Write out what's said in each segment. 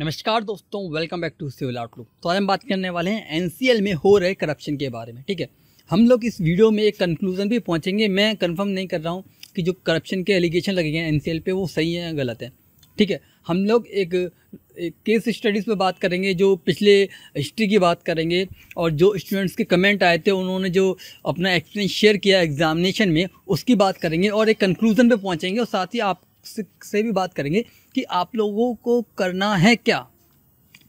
नमस्कार दोस्तों welcome back to civil outlook तो आज हम बात करने वाले हैं एनसीएल में हो रहे करप्शन के बारे में ठीक है हम लोग इस वीडियो में एक कंक्लूजन भी पहुंचेंगे मैं कंफर्म नहीं कर रहा हूं कि जो करप्शन के एलिगेशन लगे हैं एनसीएल पे वो सही है या गलत है ठीक है हम लोग एक, एक केस स्टडीज़ पे बात करेंगे जो पिछले हिस्ट्री की बात करेंगे और जो स्टूडेंट्स के कमेंट आए थे उन्होंने जो अपना एक्सपीरियंस शेयर किया एग्जामिनेशन में उसकी बात करेंगे और एक कंक्लूज़न पर पहुँचेंगे और साथ ही आप से भी बात करेंगे कि आप लोगों को करना है क्या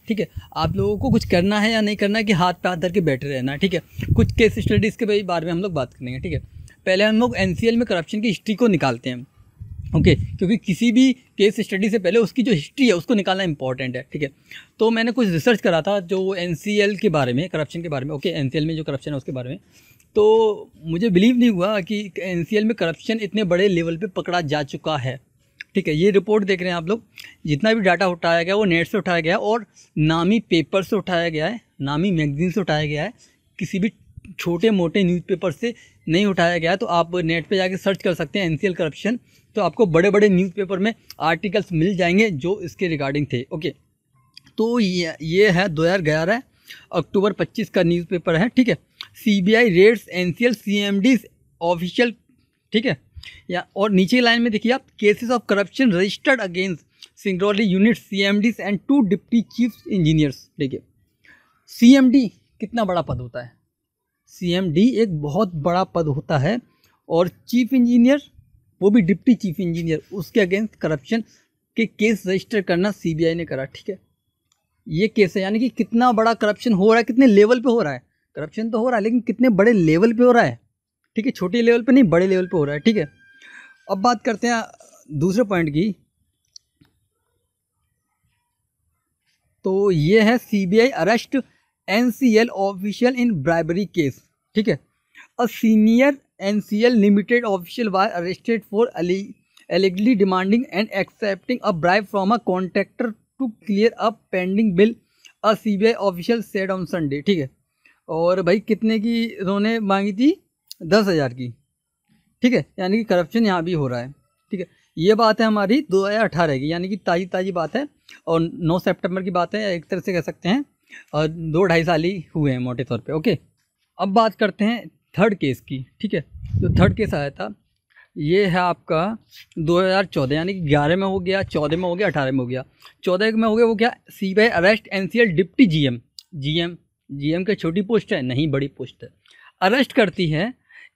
ठीक है आप लोगों को कुछ करना है या नहीं करना है कि हाथ पे हाथ धर के बैठे रहना है ठीक है कुछ केस स्टडीज़ के भाई बारे में हम लोग बात करेंगे ठीक है पहले हम लोग एन में करप्शन की हिस्ट्री को निकालते हैं ओके okay, क्योंकि किसी भी केस स्टडी से पहले उसकी जो हिस्ट्री है उसको निकालना इंपॉर्टेंट है ठीक है तो मैंने कुछ रिसर्च करा था जो एन के बारे में करप्शन के बारे में ओके okay, एन में जो करप्शन है उसके बारे में तो मुझे बिलीव नहीं हुआ कि एन में करप्शन इतने बड़े लेवल पे पकड़ा जा चुका है ठीक है ये रिपोर्ट देख रहे हैं आप लोग जितना भी डाटा उठाया गया वो नेट से उठाया गया और नामी पेपर से उठाया गया है नामी मैगजीन से उठाया गया है किसी भी छोटे मोटे न्यूज़पेपर से नहीं उठाया गया तो आप नेट पे जाके सर्च कर सकते हैं एनसीएल करप्शन तो आपको बड़े बड़े न्यूज़पेपर में आर्टिकल्स मिल जाएंगे जो इसके रिगार्डिंग थे ओके तो ये ये है दो हज़ार ग्यारह अक्टूबर पच्चीस का न्यूज़पेपर है ठीक है C B I raids N C L C M D official ठीक है या और नीचे लाइन में देखिए आप cases of corruption registered against Singrauli unit C M D and two deputy chief engineers देखिए सी एम डी कितना बड़ा पद होता है सी एम डी एक बहुत बड़ा पद होता है और चीफ इंजीनियर वो भी डिप्टी चीफ इंजीनियर उसके अगेंस्ट करप्शन के केस रजिस्टर करना आई ने करा ठीक है ये केस है यानी कि कितना बड़ा करप्शन हो रहा है कितने लेवल पर हो रहा है करप्शन तो हो रहा है लेकिन कितने बड़े लेवल पर हो रहा है ठीक है छोटे लेवल पर नहीं बड़े लेवल पर हो रहा है ठीक है अब बात करते हैं दूसरे पॉइंट की तो ये है CBI arrest NCL official in bribery case ठीक है a senior NCL limited official was arrested for allegedly demanding and accepting a bribe from a contractor to clear a pending bill a CBI official said on Sunday ठीक है और भाई कितने की उन्होंने मांगी थी दस हज़ार की ठीक है यानी कि करप्शन यहाँ भी हो रहा है ठीक है ये बात है हमारी दो हज़ार अठारह की यानी कि ताज़ी ताज़ी बात है और नौ सेप्टेम्बर की बात है एक तरह से कह सकते हैं और दो ढाई साल ही हुए हैं मोटे तौर पर ओके अब बात करते हैं थर्ड केस की ठीक है जो थर्ड केस आया था ये है आपका 2014 यानी कि ग्यारह में हो गया चौदह में हो गया अठारह में हो गया चौदह में हो गया वो क्या C B arrest N C L deputy G M G M G M के छोटी पोस्ट है नहीं बड़ी पोस्ट है अरेस्ट करती है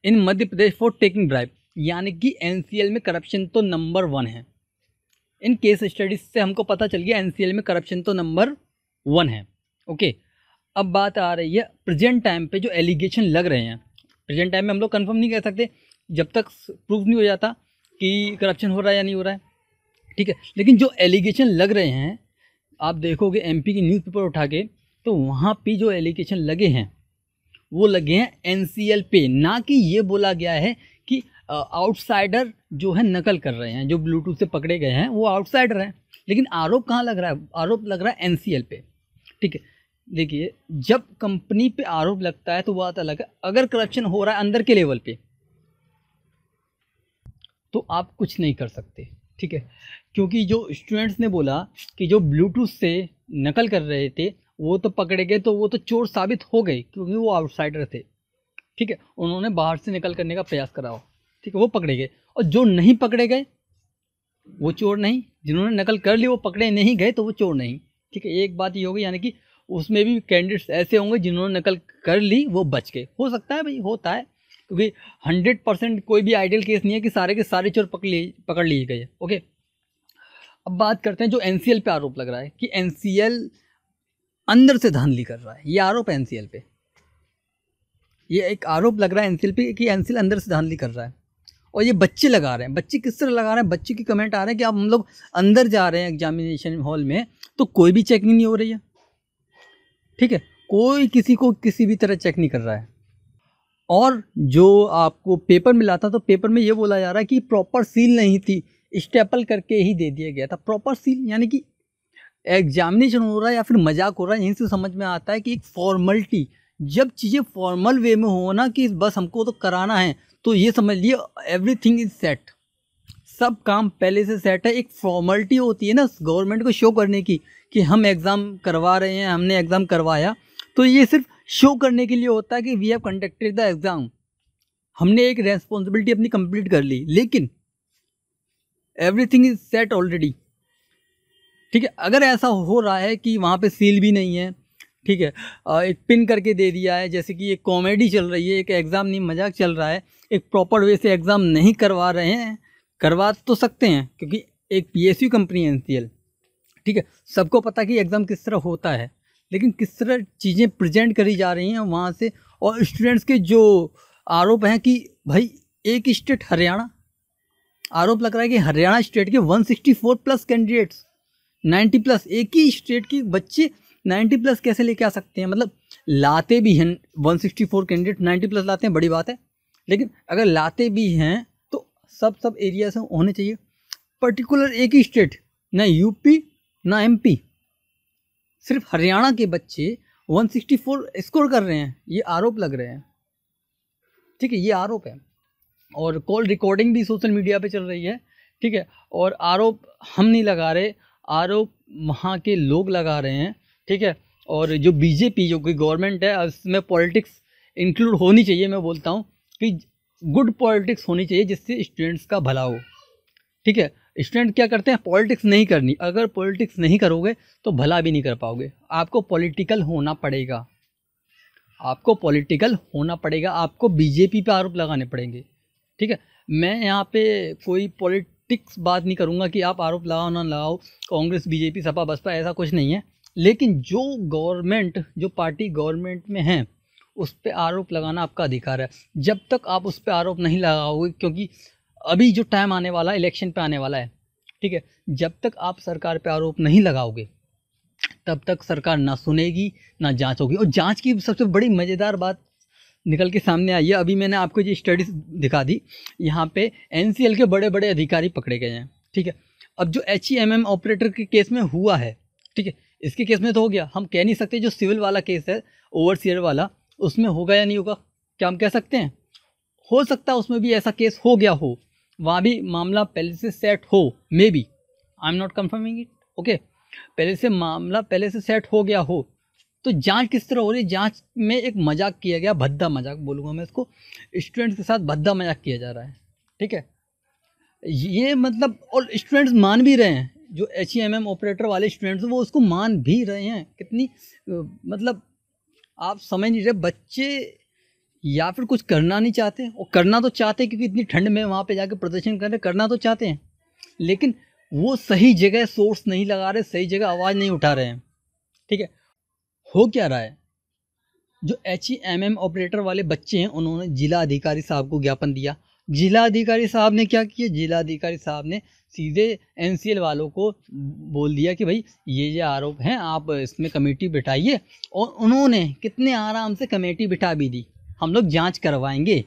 in Madhya Pradesh for taking ड्राइव यानी कि एन में करप्शन तो नंबर वन है इन केस स्टडीज से हमको पता चल गया एन में करप्शन तो नंबर वन है ओके अब बात आ रही है प्रेजेंट टाइम पे जो एलिगेशन लग रहे हैं प्रेजेंट टाइम में हम लोग कन्फर्म नहीं कर सकते जब तक प्रूफ नहीं हो जाता कि करप्शन हो रहा है या नहीं हो रहा है ठीक है लेकिन जो एलिगेशन लग रहे हैं आप देखोगे एमपी की न्यूज़पेपर उठा के तो वहाँ पे जो एलिगेशन लगे हैं वो लगे हैं एन पे ना कि ये बोला गया है कि आउटसाइडर जो है नकल कर रहे हैं जो ब्लूटूथ से पकड़े गए हैं वो आउटसाइडर हैं लेकिन आरोप कहाँ लग रहा है आरोप लग रहा है एन पे ठीक है देखिए जब कंपनी पे आरोप लगता है तो बात अलग है अगर करप्शन हो रहा है अंदर के लेवल पे तो आप कुछ नहीं कर सकते ठीक है क्योंकि जो स्टूडेंट्स ने बोला कि जो ब्लूटूथ से नकल कर रहे थे वो तो पकड़े गए तो वो तो चोर साबित हो गए क्योंकि वो आउटसाइडर थे ठीक है उन्होंने बाहर से निकल करने का प्रयास करा हो ठीक है वो पकड़े गए और जो नहीं पकड़े गए वो चोर नहीं जिन्होंने नकल कर ली वो पकड़े नहीं गए तो वो चोर नहीं ठीक है एक बात ये होगी यानी कि उसमें भी कैंडिडेट्स ऐसे होंगे जिन्होंने नकल कर ली वो बच गए हो सकता है भाई होता है क्योंकि हंड्रेड परसेंट कोई भी आइडियल केस नहीं है कि सारे के सारे चोर पकड़ लिए पकड़ लिए गए ओके अब बात करते हैं जो एन पे आरोप लग रहा है कि एन अंदर से धांधली कर रहा है ये आरोप है एनसीएल पे ये एक आरोप लग रहा है एनसीएल पे कि एनसीएल अंदर से धांधली कर रहा है और ये बच्चे लगा रहे हैं बच्चे किस तरह लगा रहे हैं बच्चे की कमेंट आ रहे हैं कि आप हम लोग अंदर जा रहे हैं एग्जामिनेशन हॉल में तो कोई भी चेकिंग नहीं हो रही है ठीक है कोई किसी को किसी भी तरह चेक नहीं कर रहा है और जो आपको पेपर मिला था तो पेपर में ये बोला जा रहा है कि प्रॉपर सील नहीं थी स्टेपल करके ही दे दिया गया था प्रॉपर सील यानी कि एग्जामिनेशन हो रहा है या फिर मजाक हो रहा है यहीं से समझ में आता है कि एक फॉर्मलिटी जब चीज़ें फॉर्मल वे में हो ना कि बस हमको तो कराना है तो ये समझ लिए एवरी थिंग इज सेट सब काम पहले से सेट है एक फॉर्मलिटी होती है ना गवर्नमेंट को शो करने की कि हम एग्ज़ाम करवा रहे हैं हमने एग्ज़ाम करवाया तो ये सिर्फ शो करने के लिए होता है कि we have conducted the exam हमने एक रेस्पॉन्सिबिलिटी अपनी कंप्लीट कर ली लेकिन everything is set already ठीक है अगर ऐसा हो रहा है कि वहाँ पे सील भी नहीं है ठीक है एक पिन करके दे दिया है जैसे कि एक कॉमेडी चल रही है एक एग्ज़ाम नहीं मजाक चल रहा है एक प्रॉपर वे से एग्ज़ाम नहीं करवा रहे हैं करवा तो सकते हैं क्योंकि एक पी कंपनी है एन ठीक है सबको पता कि एग्ज़ाम किस तरह होता है लेकिन किस तरह चीज़ें प्रजेंट करी जा रही हैं वहाँ से और स्टूडेंट्स के जो आरोप हैं कि भाई एक स्टेट हरियाणा आरोप लग रहा है कि हरियाणा स्टेट के 164 प्लस कैंडिडेट्स नाइन्टी प्लस एक ही स्टेट के बच्चे नाइन्टी प्लस कैसे लेके आ सकते हैं मतलब लाते भी हैं one sixty four candidate ninety plus लाते हैं बड़ी बात है लेकिन अगर लाते भी हैं तो सब सब एरिया से होने चाहिए पर्टिकुलर एक ही स्टेट ना यूपी ना एमपी सिर्फ हरियाणा के बच्चे 164 स्कोर कर रहे हैं ये आरोप लग रहे हैं ठीक है ये आरोप है और कॉल रिकॉर्डिंग भी सोशल मीडिया पे चल रही है ठीक है और आरोप हम नहीं लगा रहे आरोप वहाँ के लोग लगा रहे हैं ठीक है और जो बीजेपी जो कि गवर्नमेंट है उसमें पॉलिटिक्स इंक्लूड होनी चाहिए मैं बोलता हूँ कि गुड पॉलिटिक्स होनी चाहिए जिससे स्टूडेंट्स का भला हो ठीक है स्टूडेंट क्या करते हैं पॉलिटिक्स नहीं करनी अगर पॉलिटिक्स नहीं करोगे तो भला भी नहीं कर पाओगे आपको पॉलिटिकल होना पड़ेगा आपको पॉलिटिकल होना पड़ेगा आपको बीजेपी पे आरोप लगाने पड़ेंगे ठीक है मैं यहाँ पे कोई पॉलिट पॉलिटिक्स बात नहीं करूँगा कि आप आरोप लगाओ ना लगाओ कांग्रेस बीजेपी सपा बसपा ऐसा कुछ नहीं है लेकिन जो गवर्नमेंट जो पार्टी गवर्नमेंट में है उस पर आरोप लगाना आपका अधिकार है जब तक आप उस पर आरोप नहीं लगाओगे क्योंकि अभी जो टाइम आने वाला है इलेक्शन पे आने वाला है ठीक है जब तक आप सरकार पे आरोप नहीं लगाओगे तब तक सरकार ना सुनेगी ना जांच होगी और जांच की सबसे बड़ी मज़ेदार बात निकल के सामने आई है अभी मैंने आपको ये स्टडीज़ दिखा दी यहाँ पे एन के बड़े बड़े अधिकारी पकड़े गए हैं ठीक है अब जो H E M M operator के केस में हुआ है ठीक है इसके केस में तो हो गया हम कह नहीं सकते जो सिविल वाला केस है ओवरसीयर वाला उसमें होगा या नहीं होगा क्या हम कह सकते हैं हो सकता है उसमें भी ऐसा केस हो गया हो वहाँ भी मामला पहले से सेट हो maybe I'm not confirming it okay पहले से मामला पहले से सेट हो गया हो तो जांच किस तरह हो रही है जांच में एक मजाक किया गया भद्दा मजाक बोलूँगा मैं इसको स्टूडेंट्स के साथ भद्दा मजाक किया जा रहा है ठीक है ये मतलब और स्टूडेंट्स मान भी रहे हैं जो H E M M operator वाले स्टूडेंट्स वो उसको मान भी रहे हैं कितनी मतलब आप समझ नहीं रहे बच्चे या फिर कुछ करना नहीं चाहते और करना तो चाहते क्योंकि इतनी ठंड में वहाँ पे जाके प्रदर्शन कर रहे करना तो चाहते हैं लेकिन वो सही जगह सोर्स नहीं लगा रहे सही जगह आवाज़ नहीं उठा रहे हैं ठीक है हो क्या रहा है जो H E M M operator वाले बच्चे हैं उन्होंने जिला अधिकारी साहब को ज्ञापन दिया जिला अधिकारी साहब ने क्या किया जिला अधिकारी साहब ने सीधे एल वालों को बोल दिया कि भाई ये ये आरोप हैं आप इसमें कमेटी बिठाइए और उन्होंने कितने आराम से कमेटी बिठा भी दी हम लोग जाँच करवाएंगे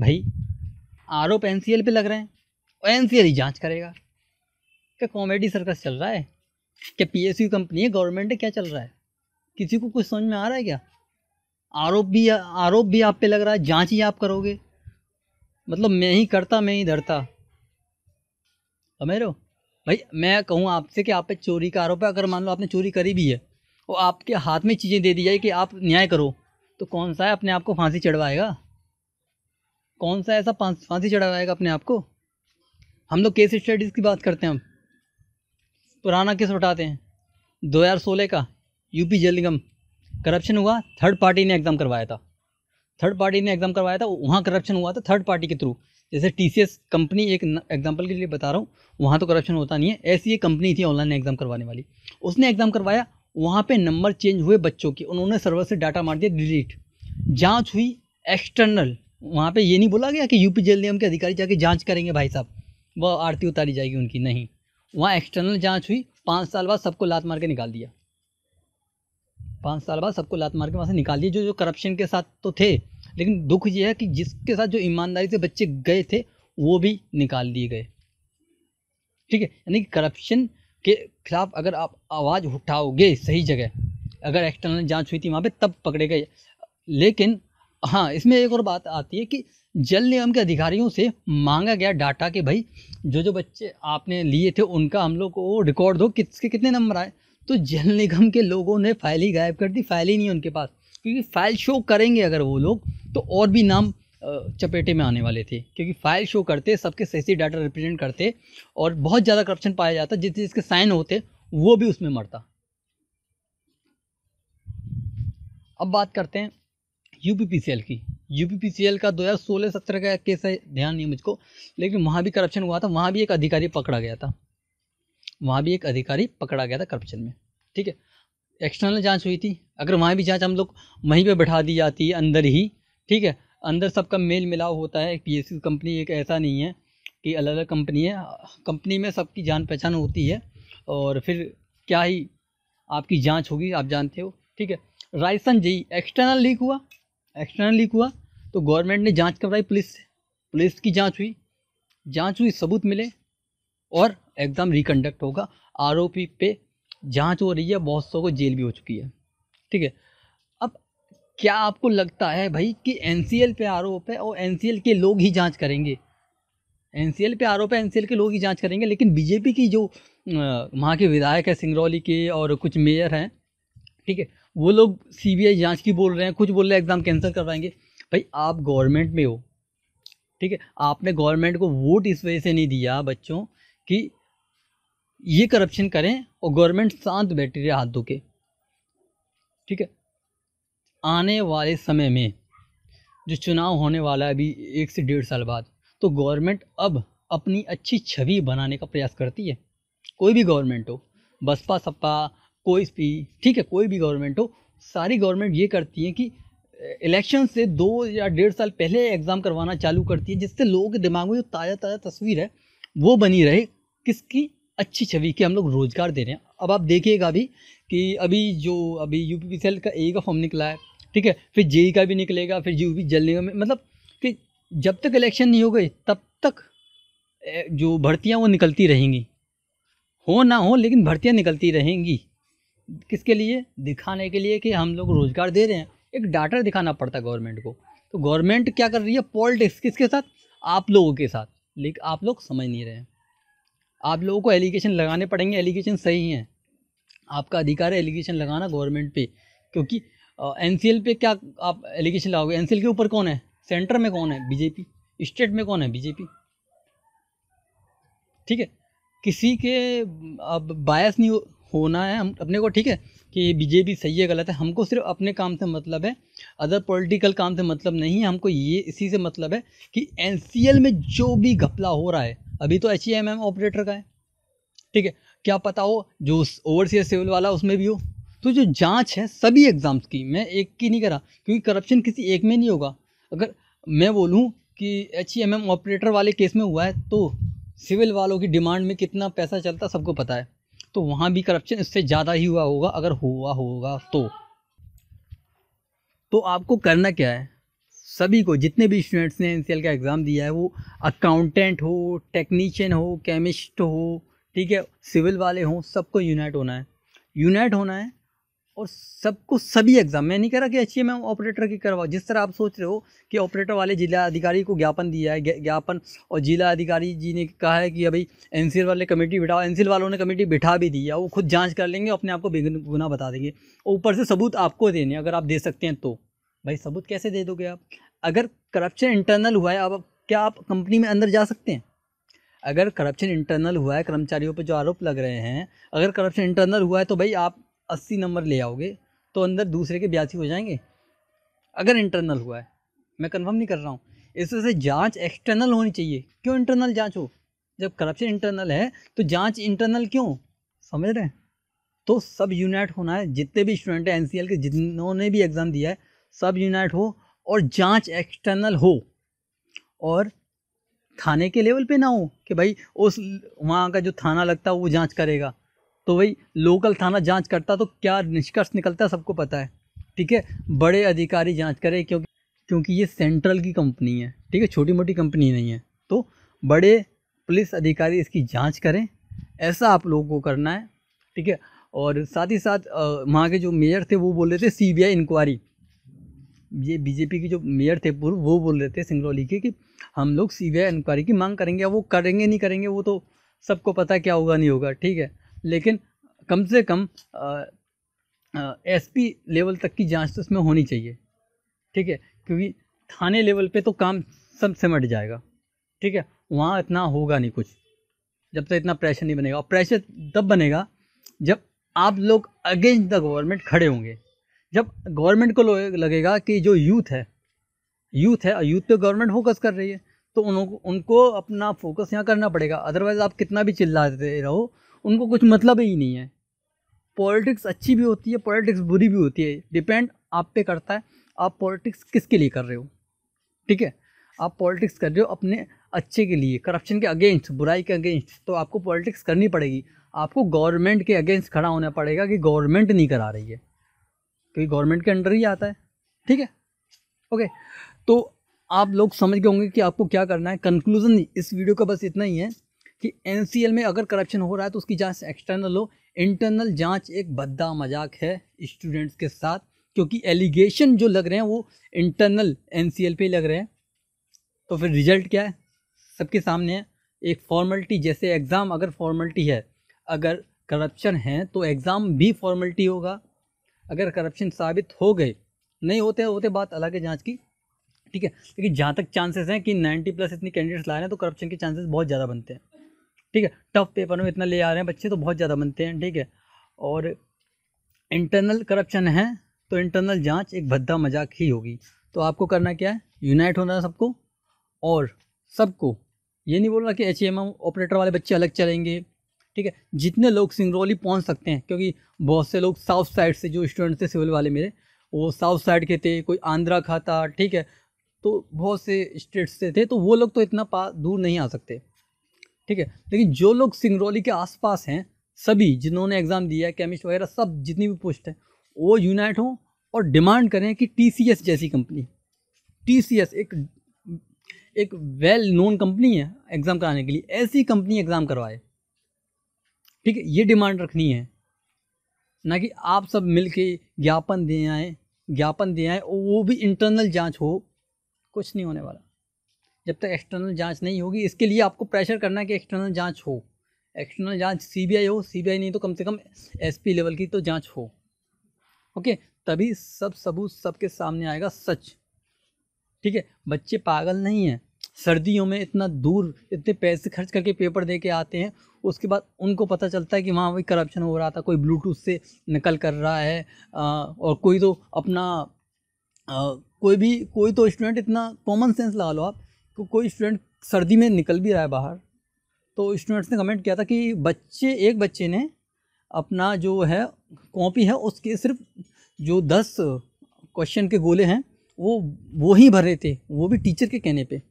भाई आरोप एल पे लग रहे हैं और एल ही जाँच करेगा क्या कॉमेडी सर्कस चल रहा है क्या यू कंपनी है गवर्नमेंट क्या चल रहा है किसी को कुछ समझ में आ रहा है क्या आरोप भी आरोप भी आप पे लग रहा है जांच ही आप करोगे मतलब मैं ही करता मैं ही धरता समझ भाई मैं कहूँ आपसे कि आप पे चोरी का आरोप है अगर मान लो आपने चोरी करी भी है और आपके हाथ में चीज़ें दे दी जाए कि आप न्याय करो तो कौन सा है अपने आप को फांसी चढ़वाएगा कौन सा ऐसा फांसी चढ़वाएगा अपने आप को हम लोग केस स्टडीज़ की बात करते हैं हम पुराना केस उठाते हैं 2016 का यूपी जल निगम करप्शन हुआ थर्ड पार्टी ने एग्ज़ाम करवाया था थर्ड पार्टी ने एग्ज़ाम करवाया था वहाँ करप्शन हुआ था थर्ड पार्टी के थ्रू जैसे टी कंपनी एक एग्जाम्पल के लिए बता रहा हूँ वहाँ तो करप्शन होता नहीं है ऐसी एक कंपनी थी ऑनलाइन एग्ज़ाम करवाने वाली उसने एग्ज़ाम करवाया वहाँ पे नंबर चेंज हुए बच्चों के उन्होंने सर्वर से डाटा मार दिया डिलीट जांच हुई एक्सटर्नल वहाँ पे ये नहीं बोला गया कि यूपी जल निगम के अधिकारी जाके जांच करेंगे भाई साहब वह आरती उतारी जाएगी उनकी नहीं वहाँ एक्सटर्नल जांच हुई पाँच साल बाद सबको लात मार के निकाल दिया पाँच साल बाद सबको लात मार के वहाँ से निकाल दिए जो जो करप्शन के साथ तो थे लेकिन दुख ये है कि जिसके साथ जो ईमानदारी से बच्चे गए थे वो भी निकाल दिए गए ठीक है यानी कि करप्शन के खिलाफ अगर आप आवाज़ उठाओगे सही जगह अगर एक्सटर्नल जांच हुई थी वहाँ पे तब पकड़े गए लेकिन हाँ इसमें एक और बात आती है कि जल निगम के अधिकारियों से मांगा गया डाटा कि भाई जो जो बच्चे आपने लिए थे उनका हम लोग को रिकॉर्ड दो किसके कितने नंबर आए तो जल निगम के लोगों ने फाइल ही गायब कर दी फाइल ही नहीं उनके पास क्योंकि फाइल शो करेंगे अगर वो लोग तो और भी नाम चपेटे में आने वाले थे क्योंकि फाइल शो करते सबके सही डाटा रिप्रेजेंट करते और बहुत ज़्यादा करप्शन पाया जाता जिस जिसके साइन होते वो भी उसमें मरता अब बात करते हैं यू की यू का दो हज़ार सोलह सत्रह का केस है ध्यान नहीं मुझको लेकिन वहाँ भी करप्शन हुआ था वहाँ भी एक अधिकारी पकड़ा गया था वहाँ भी एक अधिकारी पकड़ा गया था करप्शन में ठीक है एक्सटर्नल जांच हुई थी अगर वहाँ भी जांच हम लोग वहीं पे बैठा दी जाती है अंदर ही ठीक है अंदर सबका मेल मिलाव होता है पी एस कंपनी एक ऐसा नहीं है कि अलग अलग कंपनी है कंपनी में सबकी जान पहचान होती है और फिर क्या ही आपकी जांच होगी आप जानते हो ठीक है रायसन जी एक्सटर्नल लीक हुआ एक्सटर्नल लीक हुआ तो गवर्नमेंट ने जाँच करवाई पुलिस से पुलिस की जाँच हुई जाँच हुई सबूत मिले और एकदम रिकंडक्ट होगा आरोपी पे जांच हो रही है बहुत सौ को जेल भी हो चुकी है ठीक है अब क्या आपको लगता है भाई कि एन पे आरोप है और एन के लोग ही जाँच करेंगे एन पे आरोप है एन के लोग ही जाँच करेंगे लेकिन बीजेपी की जो वहाँ के विधायक है सिंगरौली के और कुछ मेयर हैं ठीक है वो लोग सीबीआई जांच की बोल रहे हैं कुछ बोल रहे हैं एग्ज़ाम कैंसिल करवाएंगे भाई आप गवर्नमेंट में हो ठीक है आपने गवर्नमेंट को वोट इस वजह से नहीं दिया बच्चों कि ये करप्शन करें और गवर्नमेंट शांत बैठी रहे हाथ धो के ठीक है आने वाले समय में जो चुनाव होने वाला है अभी एक से डेढ़ साल बाद तो गवर्नमेंट अब अपनी अच्छी छवि बनाने का प्रयास करती है कोई भी गवर्नमेंट हो बसपा सपा कोई भी ठीक है कोई भी गवर्नमेंट हो सारी गवर्नमेंट ये करती है कि इलेक्शन से दो या डेढ़ साल पहले एग्ज़ाम करवाना चालू करती है जिससे लोगों के दिमाग में जो ताज़ा ताज़ा तस्वीर है वो बनी रहे किसकी अच्छी छवि के हम लोग रोज़गार दे रहे हैं अब आप देखिएगा अभी कि अभी जो अभी यू पी का ए का फॉर्म निकला है ठीक है फिर जे का भी निकलेगा फिर यू पी जल निगम मतलब कि जब तक इलेक्शन नहीं हो गए तब तक जो भर्तियाँ वो निकलती रहेंगी हो ना हो लेकिन भर्तियाँ निकलती रहेंगी किसके लिए दिखाने के लिए कि हम लोग रोज़गार दे रहे हैं एक डाटा दिखाना पड़ता है गवर्नमेंट को तो गवर्नमेंट क्या कर रही है पॉलिटिक्स किसके साथ आप लोगों के साथ लेकिन आप लोग समझ नहीं रहे हैं आप लोगों को एलिगेशन लगाने पड़ेंगे एलिगेशन सही हैं आपका अधिकार है एलिगेशन लगाना गवर्नमेंट पे क्योंकि एन एल पे क्या आप एलिगेशन लगाओगे एन के ऊपर कौन है सेंटर में कौन है बीजेपी स्टेट में कौन है बीजेपी ठीक है किसी के अब बायस नहीं होना है हम अपने को ठीक है कि बीजेपी सही है गलत है हमको सिर्फ अपने काम से मतलब है अदर पॉलिटिकल काम से मतलब नहीं है हमको ये इसी से मतलब है कि एन में जो भी घपला हो रहा है अभी तो H E M M operator का है ठीक है क्या पता हो जो ओवरसीज सिविल वाला उसमें भी हो तो जो जांच है सभी एग्ज़ाम्स की मैं एक की नहीं करा क्योंकि करप्शन किसी एक में नहीं होगा अगर मैं बोलूँ कि H E M M operator वाले केस में हुआ है तो सिविल वालों की डिमांड में कितना पैसा चलता सबको पता है तो वहाँ भी करप्शन इससे ज़्यादा ही हुआ होगा अगर हुआ होगा तो तो आपको करना क्या है सभी को जितने भी स्टूडेंट्स ने एन का एग्ज़ाम दिया है वो अकाउंटेंट हो टेक्नीशियन हो केमिस्ट हो ठीक है सिविल वाले हों सबको यूनाइट होना है यूनाइट होना है और सबको सभी एग्ज़ाम मैं नहीं कह रहा कि अच्छी मैं ऑपरेटर की करवाओ जिस तरह आप सोच रहे हो कि ऑपरेटर वाले जिला अधिकारी को ज्ञापन दिया है ज्ञापन और जिला अधिकारी जी ने कहा है कि अभी एन वाले कमेटी बिठाओ एन वालों ने कमेटी बिठा भी दी है वो खुद जाँच कर लेंगे अपने आप को बेगुना बता देंगे ऊपर से सबूत आपको देने अगर आप दे सकते हैं तो भाई सबूत कैसे दे दोगे आप अगर करप्शन इंटरनल हुआ है अब क्या आप कंपनी में अंदर जा सकते हैं अगर करप्शन इंटरनल हुआ है कर्मचारियों पर जो आरोप लग रहे हैं अगर करप्शन इंटरनल हुआ है तो भाई आप अस्सी नंबर ले आओगे तो अंदर दूसरे के ब्यासी हो जाएंगे अगर इंटरनल हुआ है मैं कन्फर्म नहीं कर रहा हूँ इस वजह से जाँच एक्सटर्नल होनी चाहिए क्यों इंटरनल जाँच हो जब करप्शन इंटरनल है तो जाँच इंटरनल क्यों समझ रहे हैं तो सब यूनिट होना है जितने भी स्टूडेंट हैं एन के जिन्होंने भी एग्ज़ाम दिया है सब यूनाइट हो और जांच एक्सटर्नल हो और थाने के लेवल पे ना हो कि भाई उस वहाँ का जो थाना लगता है वो जांच करेगा तो भाई लोकल थाना जांच करता तो क्या निष्कर्ष निकलता है सबको पता है ठीक है बड़े अधिकारी जांच करें क्योंकि क्योंकि ये सेंट्रल की कंपनी है ठीक है छोटी मोटी कंपनी नहीं है तो बड़े पुलिस अधिकारी इसकी जाँच करें ऐसा आप लोगों को करना है ठीक है और साथ ही साथ वहाँ के जो मेयर थे वो बोल रहे थे आई इंक्वायरी ये बीजेपी की जो मेयर थे पूर्व वो बोल रहे थे सिंगरौली के कि हम लोग सी इंक्वायरी की मांग करेंगे वो करेंगे नहीं करेंगे वो तो सबको पता क्या होगा नहीं होगा ठीक है लेकिन कम से कम एसपी लेवल तक की जांच तो इसमें होनी चाहिए ठीक है क्योंकि थाने लेवल पे तो काम सब सिमट जाएगा ठीक है वहाँ इतना होगा नहीं कुछ जब तक तो इतना प्रेशर नहीं बनेगा और प्रेशर तब बनेगा जब आप लोग अगेंस्ट द गवर्नमेंट खड़े होंगे जब गवर्नमेंट को लगेगा कि जो यूथ है यूथ है यूथ पे गवर्नमेंट फोकस कर रही है तो उनको उनको अपना फोकस यहाँ करना पड़ेगा अदरवाइज़ आप कितना भी चिल्लाते रहो उनको कुछ मतलब ही नहीं है पॉलिटिक्स अच्छी भी होती है पॉलिटिक्स बुरी भी होती है डिपेंड आप पे करता है आप पॉलिटिक्स किसके लिए कर रहे हो ठीक है आप पॉलिटिक्स कर रहे हो अपने अच्छे के लिए करप्शन के अगेंस्ट बुराई के अगेंस्ट तो आपको पॉलिटिक्स करनी पड़ेगी आपको गवर्नमेंट के अगेंस्ट खड़ा होना पड़ेगा कि गवर्नमेंट नहीं करा रही है क्योंकि गवर्नमेंट के अंडर ही आता है ठीक है ओके तो आप लोग समझ गए होंगे कि आपको क्या करना है कंक्लूजन इस वीडियो का बस इतना ही है कि एन में अगर करप्शन हो रहा है तो उसकी जाँच एक्सटर्नल हो इंटरनल जाँच एक भद्दा मजाक है स्टूडेंट्स के साथ क्योंकि एलिगेशन जो लग रहे हैं वो इंटरनल एन पे लग रहे हैं तो फिर रिजल्ट क्या है सबके सामने है एक फॉर्मेलिटी जैसे एग्ज़ाम अगर फॉर्मेलिटी है अगर करप्शन है तो एग्ज़ाम भी फॉर्मेलिटी होगा अगर करप्शन साबित हो गए नहीं होते होते बात अलग है जाँच की ठीक है लेकिन जहाँ तक चांसेस हैं कि नाइन्टी प्लस इतनी कैंडिडेट्स ला रहे हैं तो करप्शन के चांसेस बहुत ज़्यादा बनते हैं ठीक है टफ पेपर में इतना ले आ रहे हैं बच्चे तो बहुत ज़्यादा बनते हैं ठीक है और इंटरनल करप्शन है तो इंटरनल जांच एक भद्दा मजाक ही होगी तो आपको करना क्या है यूनाइट होना है सबको और सबको ये नहीं बोल रहा कि एच ऑपरेटर e वाले बच्चे अलग चलेंगे ठीक है जितने लोग सिंगरौली पहुंच सकते हैं क्योंकि बहुत से लोग साउथ साइड से जो स्टूडेंट थे सिविल वाले मेरे वो साउथ साइड के थे कोई आंध्रा का था ठीक है तो बहुत से स्टेट्स से थे तो वो लोग तो इतना पा दूर नहीं आ सकते ठीक है लेकिन जो लोग सिंगरौली के आसपास हैं सभी जिन्होंने एग्ज़ाम दिया है केमिस्ट वगैरह सब जितनी भी पोस्ट हैं वो यूनाइट हों और डिमांड करें कि टी जैसी कंपनी टी एक एक वेल नोन कंपनी है एग्ज़ाम कराने के लिए ऐसी कंपनी एग्ज़ाम करवाए ठीक है ये डिमांड रखनी है ना कि आप सब मिल के ज्ञापन दे आए ज्ञापन दे आए वो भी इंटरनल जांच हो कुछ नहीं होने वाला जब तक एक्सटर्नल जांच नहीं होगी इसके लिए आपको प्रेशर करना है कि एक्सटर्नल जांच हो एक्सटर्नल जांच सीबीआई हो सीबीआई नहीं तो कम से कम एसपी लेवल की तो जांच हो ओके तभी सब सबूत सबके सामने आएगा सच ठीक है बच्चे पागल नहीं हैं सर्दियों में इतना दूर इतने पैसे खर्च करके पेपर दे के आते हैं उसके बाद उनको पता चलता है कि वहाँ भी करप्शन हो रहा था कोई ब्लूटूथ से नकल कर रहा है आ, और कोई तो अपना आ, कोई भी कोई तो स्टूडेंट इतना कॉमन सेंस लगा लो आप को, कोई स्टूडेंट सर्दी में निकल भी रहा है बाहर तो स्टूडेंट्स ने कमेंट किया था कि बच्चे एक बच्चे ने अपना जो है कॉपी है उसके सिर्फ जो दस क्वेश्चन के गोले हैं वो वो ही भर रहे थे वो भी टीचर के कहने पे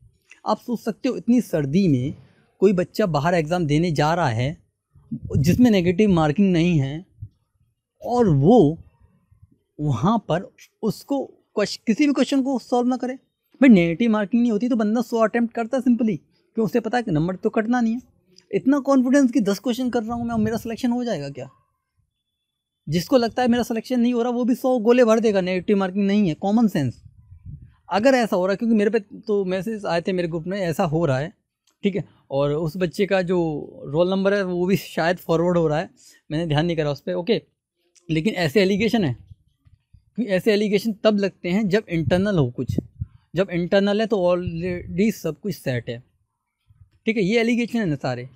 आप सोच सकते हो इतनी सर्दी में कोई बच्चा बाहर एग्ज़ाम देने जा रहा है जिसमें नेगेटिव मार्किंग नहीं है और वो वहाँ पर उसको किसी भी क्वेश्चन को सॉल्व ना करे भाई नेगेटिव मार्किंग नहीं होती तो बंदा सौ अटैम्प्ट करता है सिंपली क्यों उसे पता है कि नंबर तो कटना नहीं है इतना कॉन्फिडेंस कि दस क्वेश्चन कर रहा हूँ मैं और मेरा सिलेक्शन हो जाएगा क्या जिसको लगता है मेरा सिलेक्शन नहीं हो रहा वो भी सौ गोले भर देगा नेगेटिव मार्किंग नहीं है कॉमन सेंस अगर ऐसा हो रहा है क्योंकि मेरे पे तो मैसेज आए थे मेरे ग्रुप में ऐसा हो रहा है ठीक है और उस बच्चे का जो रोल नंबर है वो भी शायद फॉरवर्ड हो रहा है मैंने ध्यान नहीं करा उस पर ओके लेकिन ऐसे एलिगेशन है क्योंकि ऐसे एलिगेशन तब लगते हैं जब इंटरनल हो कुछ जब इंटरनल है तो ऑलरेडी सब कुछ सेट है ठीक है ये एलिगेशन है ना सारे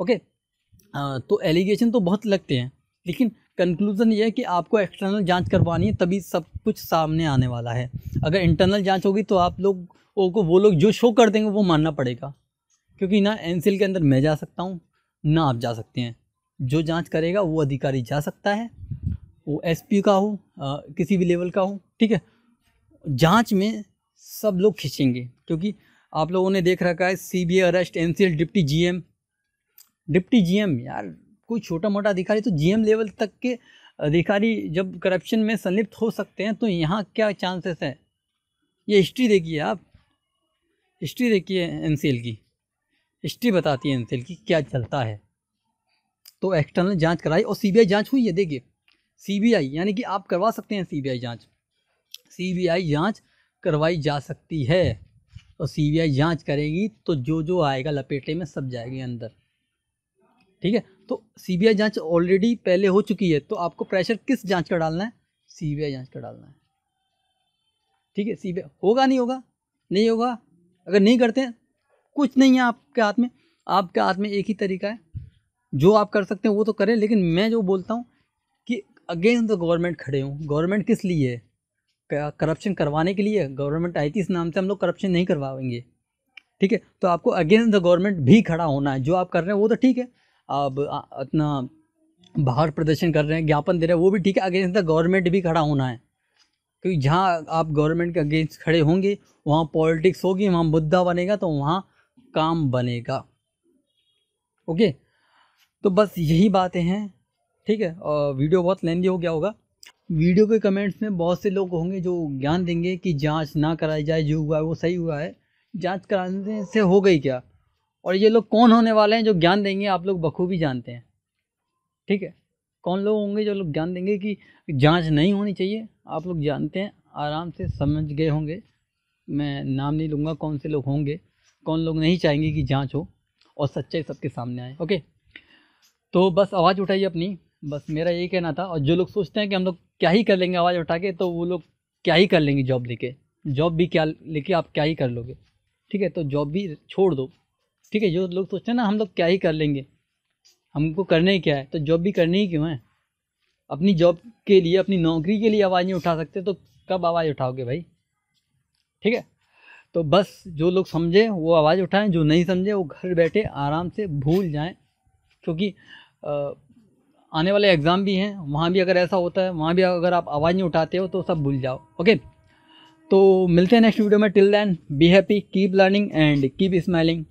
ओके आ, हाँ, तो एलिगेशन तो बहुत लगते हैं लेकिन कंक्लूज़न ये है कि आपको एक्सटर्नल जांच करवानी है तभी सब कुछ सामने आने वाला है अगर इंटरनल जांच होगी तो आप लोग को वो लोग जो शो कर देंगे वो मानना पड़ेगा क्योंकि ना एन के अंदर मैं जा सकता हूँ ना आप जा सकते हैं जो जांच करेगा वो अधिकारी जा सकता है वो एस का हो किसी भी लेवल का हो ठीक है जाँच में सब लोग खींचेंगे क्योंकि आप लोगों ने देख रखा है CBI arrest NCL deputy GM deputy GM यार कोई छोटा मोटा अधिकारी तो जीएम लेवल तक के अधिकारी जब करप्शन में संलिप्त हो सकते हैं तो यहाँ क्या चांसेस है ये हिस्ट्री देखिए आप हिस्ट्री देखिए एन की हिस्ट्री बताती है एन की क्या चलता है तो एक्सटर्नल जांच कराई और सीबीआई जांच हुई है देखिए सीबीआई यानी कि आप करवा सकते हैं सीबीआई जांच सीबीआई जांच करवाई जा सकती है और सीबीआई जांच करेगी तो जो जो आएगा लपेटे में सब जाएगी अंदर ठीक है तो सीबीआई जांच ऑलरेडी पहले हो चुकी है तो आपको प्रेशर किस जांच का डालना है सीबीआई जांच का डालना है ठीक है सीबीआई होगा नहीं होगा नहीं होगा अगर नहीं करते हैं कुछ नहीं है आपके हाथ में आपके हाथ में एक ही तरीका है जो आप कर सकते हैं वो तो करें लेकिन मैं जो बोलता हूँ कि अगेंस्ट द गवर्नमेंट खड़े हूँ गवर्नमेंट किस लिए है करप्शन करवाने के लिए गवर्नमेंट आई थी इस नाम से हम लोग करप्शन नहीं करवाएंगे ठीक है तो आपको अगेंस्ट द गवर्नमेंट भी खड़ा होना है जो आप कर रहे हैं वो तो ठीक है अब अपना बाहर प्रदर्शन कर रहे हैं ज्ञापन दे रहे हैं वो भी ठीक है अगेंस्ट द गवर्नमेंट भी खड़ा होना है क्योंकि जहाँ आप गवर्नमेंट के अगेंस्ट खड़े होंगे वहाँ पॉलिटिक्स होगी वहाँ मुद्दा बनेगा तो वहाँ काम बनेगा ओके तो बस यही बातें हैं ठीक है और वीडियो बहुत लेंदी हो गया होगा वीडियो के कमेंट्स में बहुत से लोग होंगे जो ज्ञान देंगे कि जांच ना कराई जाए जो हुआ है वो सही हुआ है जांच कराने से हो गई क्या और ये लोग कौन होने वाले हैं जो ज्ञान देंगे आप लोग बखूबी जानते हैं ठीक है कौन लोग होंगे जो लोग ज्ञान देंगे कि जांच नहीं होनी चाहिए आप लोग जानते हैं आराम से समझ गए होंगे मैं नाम नहीं लूँगा कौन से लोग होंगे कौन लोग नहीं चाहेंगे कि जाँच हो और सच्चाई सबके सामने आए ओके तो बस आवाज़ उठाइए अपनी बस मेरा यही कहना था और जो लोग सोचते हैं कि हम लोग क्या ही कर लेंगे आवाज़ उठा के तो वो लोग क्या ही कर लेंगे जॉब लेके जॉब भी क्या लेके आप क्या ही कर लोगे ठीक है तो जॉब भी छोड़ दो ठीक है जो लोग सोचते हैं ना हम लोग क्या ही कर लेंगे हमको करने ही क्या है तो जॉब भी करनी ही क्यों है अपनी जॉब के लिए अपनी नौकरी के लिए आवाज़ नहीं उठा सकते तो कब आवाज़ उठाओगे भाई ठीक है तो बस जो लोग समझे वो आवाज़ उठाएं जो नहीं समझे वो घर बैठे आराम से भूल जाएं क्योंकि आने वाले एग्ज़ाम भी हैं वहाँ भी अगर ऐसा होता है वहाँ भी अगर आप आवाज़ नहीं उठाते हो तो सब भूल जाओ ओके तो मिलते हैं नेक्स्ट वीडियो में till then be happy keep learning and keep smiling